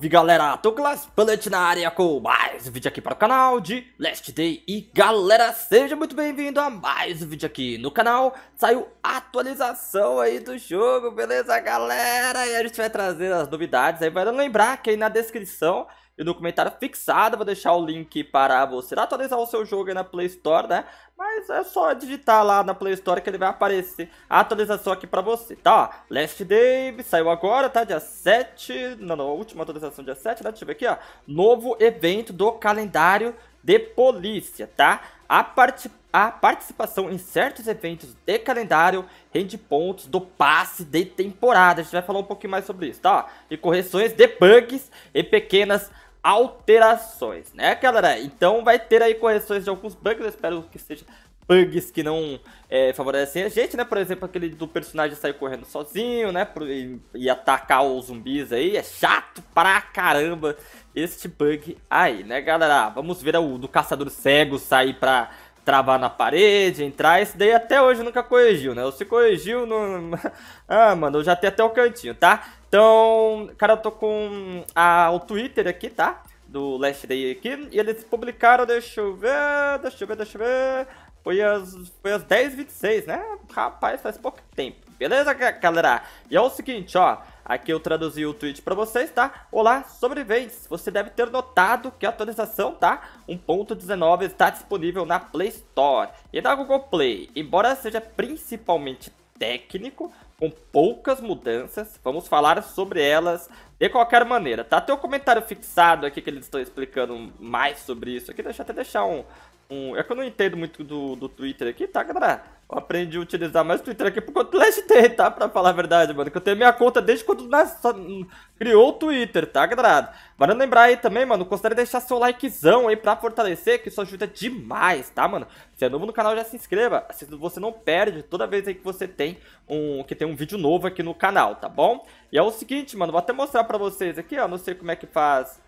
Salve galera, Douglas Bullet na área com mais um vídeo aqui para o canal de Last Day E galera, seja muito bem-vindo a mais um vídeo aqui no canal Saiu atualização aí do jogo, beleza galera? E a gente vai trazer as novidades aí, vai lembrar que aí na descrição e comentário fixado. Vou deixar o link para você atualizar o seu jogo aí na Play Store, né? Mas é só digitar lá na Play Store que ele vai aparecer a atualização aqui pra você, tá? Ó, Last Dave saiu agora, tá? Dia 7, não, não, a última atualização dia 7, né? Deixa eu ver aqui, ó. Novo evento do calendário de polícia, tá? A, part... a participação em certos eventos de calendário rende pontos do passe de temporada. A gente vai falar um pouquinho mais sobre isso, tá? E correções de bugs e pequenas alterações, né, galera? Então vai ter aí correções de alguns bugs, eu espero que seja bugs que não é, favorecem a gente, né? Por exemplo, aquele do personagem sair correndo sozinho, né? E, e, atacar os zumbis aí. É chato pra caramba este bug aí, né, galera? Vamos ver o do caçador cego sair pra travar na parede, entrar. Isso daí até hoje nunca corrigiu, né? Ou se corrigiu, não... ah, mano, eu já tenho até o cantinho, tá? Então, cara, eu tô com a, ah, o Twitter aqui, tá? Do Last Day aqui. E eles publicaram, deixa eu ver, deixa eu ver, deixa eu ver. Foi às, foi às 10h26, né? Rapaz, faz pouco tempo. Beleza, galera? E é o seguinte, ó. Aqui eu traduzi o tweet para vocês, tá? Olá, sobreviventes! Você deve ter notado que a atualização, tá? 1.19 está disponível na Play Store e na Google Play. Embora seja principalmente técnico, com poucas mudanças. Vamos falar sobre elas de qualquer maneira. Tá? Tem um comentário fixado aqui que eles estão explicando mais sobre isso aqui. Deixa eu até deixar um, um. É que eu não entendo muito do, do Twitter aqui, tá, galera? Eu aprendi a utilizar mais o Twitter aqui por conta do Last Day, tá? Pra falar a verdade, mano. Que eu tenho minha conta desde quando nas... Né, criou o Twitter, tá, galera? Mas lembrar aí também, mano, considere deixar seu likezão aí pra fortalecer, que isso ajuda demais, tá, mano? Se é novo no canal, já se inscreva. assim você não perde toda vez aí que você tem um, que tem um vídeo novo aqui no canal, tá bom? E é o seguinte, mano, vou até mostrar pra vocês aqui, ó. Não sei como é que faz...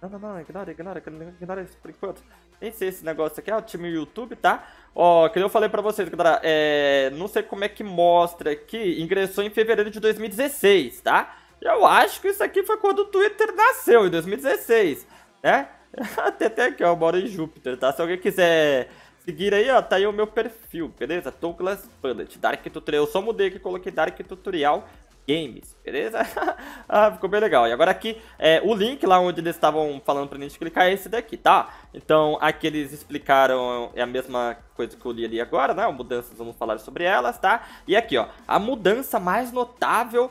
Não, não, não, ignora, ignora, ignora isso por enquanto. Nem sei esse negócio aqui, é o time YouTube, tá? Ó, que eu falei pra vocês, galera, é, não sei como é que mostra aqui, ingressou em fevereiro de 2016, tá? Eu acho que isso aqui foi quando o Twitter nasceu, em 2016, né? Até até aqui, ó, eu moro em Júpiter, tá? Se alguém quiser seguir aí, ó, tá aí o meu perfil, beleza? Douglas Bullet, Dark Tutorial, eu só mudei aqui, coloquei Dark Tutorial, Games, beleza? ah, ficou bem legal. E agora aqui, é, o link lá onde eles estavam falando pra gente clicar é esse daqui, tá? Então, aqui eles explicaram, é a mesma coisa que eu li ali agora, né? Mudanças, vamos falar sobre elas, tá? E aqui, ó, a mudança mais notável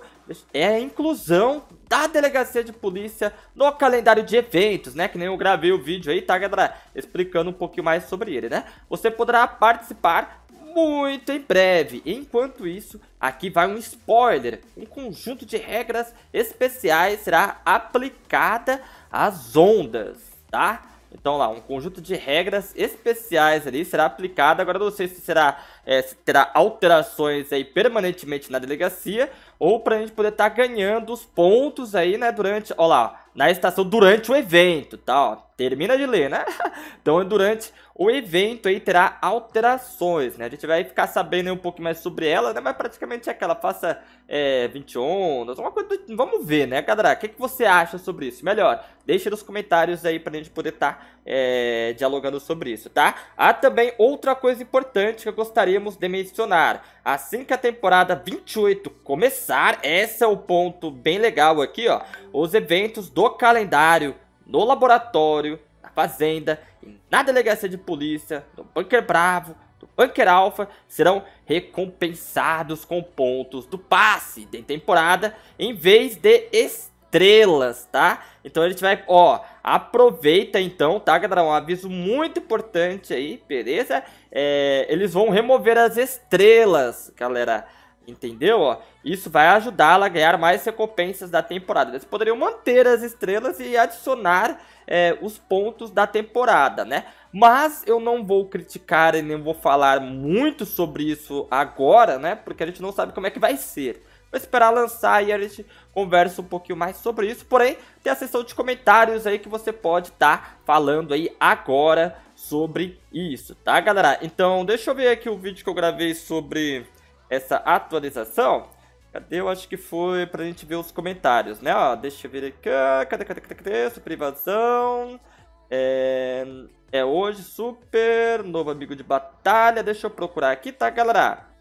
é a inclusão da delegacia de polícia no calendário de eventos, né? Que nem eu gravei o vídeo aí, tá, galera? Explicando um pouquinho mais sobre ele, né? Você poderá participar muito em breve. Enquanto isso, aqui vai um spoiler. Um conjunto de regras especiais será aplicada às ondas, tá? Então lá, um conjunto de regras especiais ali será aplicado. Agora não sei se será é, se terá alterações aí permanentemente na delegacia ou para a gente poder estar tá ganhando os pontos aí, né, durante, ó lá, na estação durante o evento, tá? Ó termina de ler, né? Então, durante o evento aí terá alterações, né? A gente vai ficar sabendo um pouco mais sobre ela, né? Mas praticamente é que ela faça é, 20 ondas, uma coisa do... Vamos ver, né, galera? O que, que você acha sobre isso? Melhor, deixa nos comentários aí pra gente poder estar tá, é, dialogando sobre isso, tá? Há também outra coisa importante que gostaríamos de mencionar. Assim que a temporada 28 começar, esse é o ponto bem legal aqui, ó. Os eventos do calendário no laboratório, na fazenda na delegacia de polícia, no bunker bravo, no bunker alfa, serão recompensados com pontos do passe de temporada em vez de estrelas, tá? Então a gente vai, ó, aproveita então, tá, galera? Um aviso muito importante aí, beleza? É, eles vão remover as estrelas, galera. Entendeu? Ó, isso vai ajudá-la a ganhar mais recompensas da temporada. Eles poderiam manter as estrelas e adicionar é, os pontos da temporada, né? Mas eu não vou criticar e nem vou falar muito sobre isso agora, né? Porque a gente não sabe como é que vai ser. Vou esperar lançar e a gente conversa um pouquinho mais sobre isso. Porém, tem a seção de comentários aí que você pode estar tá falando aí agora sobre isso, tá, galera? Então, deixa eu ver aqui o vídeo que eu gravei sobre essa atualização. Cadê? Eu acho que foi pra gente ver os comentários, né? Ó, deixa eu ver aqui. Cadê, cadê, cadê, cadê? Suprivação. É... é hoje, super. Novo amigo de batalha. Deixa eu procurar aqui, tá, galera?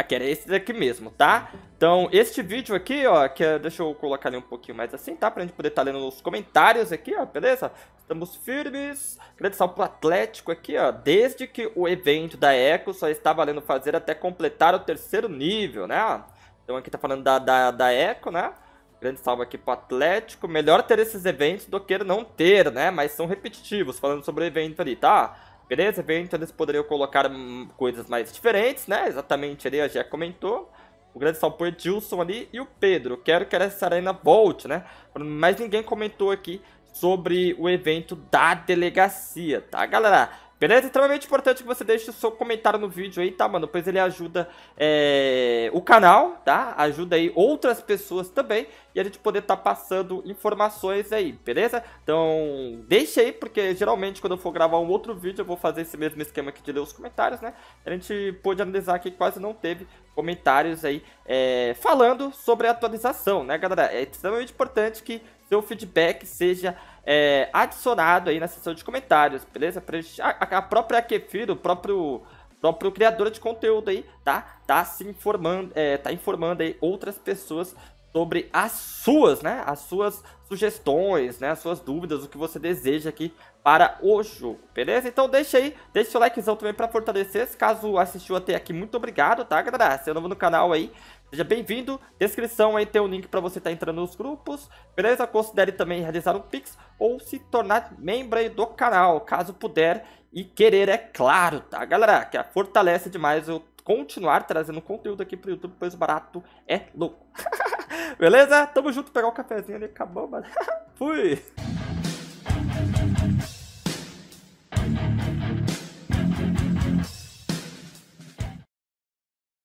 Aqui era esse daqui mesmo, tá? Então, este vídeo aqui, ó, que é, deixa eu colocar ali um pouquinho mais assim, tá? Pra gente poder estar tá lendo nos comentários aqui, ó, beleza? Estamos firmes. Grande salve pro Atlético aqui, ó. Desde que o evento da Echo só está valendo fazer até completar o terceiro nível, né? Então aqui tá falando da, da, da Echo, né? Grande salve aqui pro Atlético. Melhor ter esses eventos do que não ter, né? Mas são repetitivos, falando sobre o evento ali, tá? Beleza? Eventos eles poderiam colocar hum, coisas mais diferentes, né? Exatamente ali, a já comentou. O grande salto Edilson ali e o Pedro. Quero que essa arena volte, né? Mas ninguém comentou aqui sobre o evento da delegacia, tá, galera? Beleza? Então é extremamente é importante que você deixe o seu comentário no vídeo aí, tá, mano? Pois ele ajuda é, o canal, tá? Ajuda aí outras pessoas também e a gente poder estar tá passando informações aí, beleza? Então deixa aí, porque geralmente quando eu for gravar um outro vídeo eu vou fazer esse mesmo esquema aqui de ler os comentários, né? A gente pôde analisar que quase não teve comentários aí é, falando sobre a atualização, né, galera? É extremamente importante que seu feedback seja é, adicionado aí na seção de comentários, beleza? Pra a, a própria Kefir, o próprio próprio criador de conteúdo aí, tá? Tá se informando, é, tá informando aí outras pessoas sobre as suas, né? As suas sugestões, né? As suas dúvidas, o que você deseja aqui para o jogo, beleza? Então deixa aí, deixa o likezão também para fortalecer. Caso assistiu até aqui, muito obrigado, tá, galera? Se é novo no canal aí, seja bem-vindo. Descrição aí tem o um link para você estar tá entrando nos grupos, beleza? Considere também realizar um Pix ou se tornar membro aí do canal, caso puder e querer, é claro, tá, galera? Que fortalece demais eu continuar trazendo conteúdo aqui para o YouTube, pois barato é louco. Beleza? Tamo junto, pegar um cafezinho ali, acabou, mano. Fui!